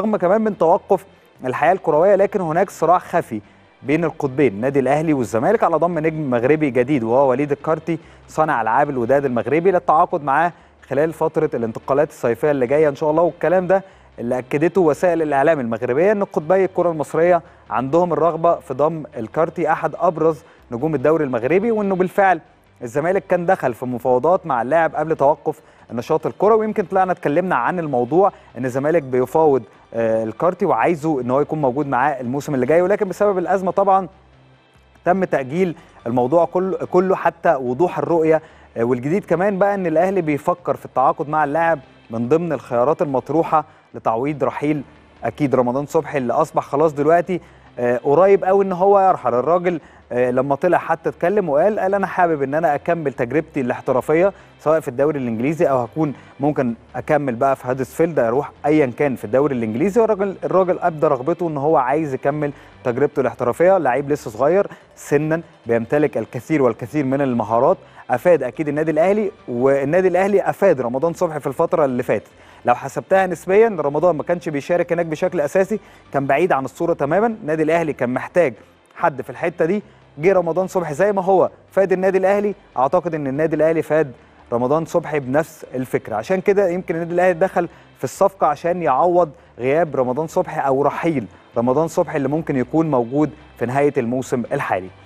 رغم كمان من توقف الحياه الكرويه لكن هناك صراع خفي بين القطبين نادي الاهلي والزمالك على ضم نجم مغربي جديد وهو وليد الكارتي صانع العاب الوداد المغربي للتعاقد معاه خلال فتره الانتقالات الصيفيه اللي جايه ان شاء الله والكلام ده اللي اكدته وسائل الاعلام المغربيه ان قطبي الكره المصريه عندهم الرغبه في ضم الكارتي احد ابرز نجوم الدوري المغربي وانه بالفعل الزمالك كان دخل في مفاوضات مع اللاعب قبل توقف النشاط الكروي ويمكن طلعنا اتكلمنا عن الموضوع ان الزمالك بيفاوض آه، الكارتي وعايزه ان هو يكون موجود معاه الموسم اللي جاي ولكن بسبب الازمه طبعا تم تاجيل الموضوع كله حتى وضوح الرؤيه آه، والجديد كمان بقى ان الاهلي بيفكر في التعاقد مع اللاعب من ضمن الخيارات المطروحه لتعويض رحيل اكيد رمضان صبحي اللي اصبح خلاص دلوقتي آه، قريب قوي ان هو يرحل الراجل آه، لما طلع حتى اتكلم وقال قال انا حابب ان انا اكمل تجربتي الاحترافيه سواء في الدوري الانجليزي او هكون ممكن اكمل بقى في هادسفيلد اروح ايا كان في الدوري الانجليزي والراجل الراجل ابدى رغبته ان هو عايز يكمل تجربته الاحترافيه لعيب لسه صغير سنا بيمتلك الكثير والكثير من المهارات افاد اكيد النادي الاهلي والنادي الاهلي افاد رمضان صبحي في الفتره اللي فاتت لو حسبتها نسبيا رمضان ما كانش بيشارك هناك بشكل اساسي كان بعيد عن الصوره تماما النادي الاهلي كان محتاج حد في الحته دي جه رمضان صبحي زي ما هو فاد النادي الاهلي اعتقد ان النادي الاهلي فاد رمضان صبحي بنفس الفكره عشان كده يمكن النادي الاهلي دخل في الصفقه عشان يعوض غياب رمضان صبحي او رحيل رمضان صبحي اللي ممكن يكون موجود في نهايه الموسم الحالي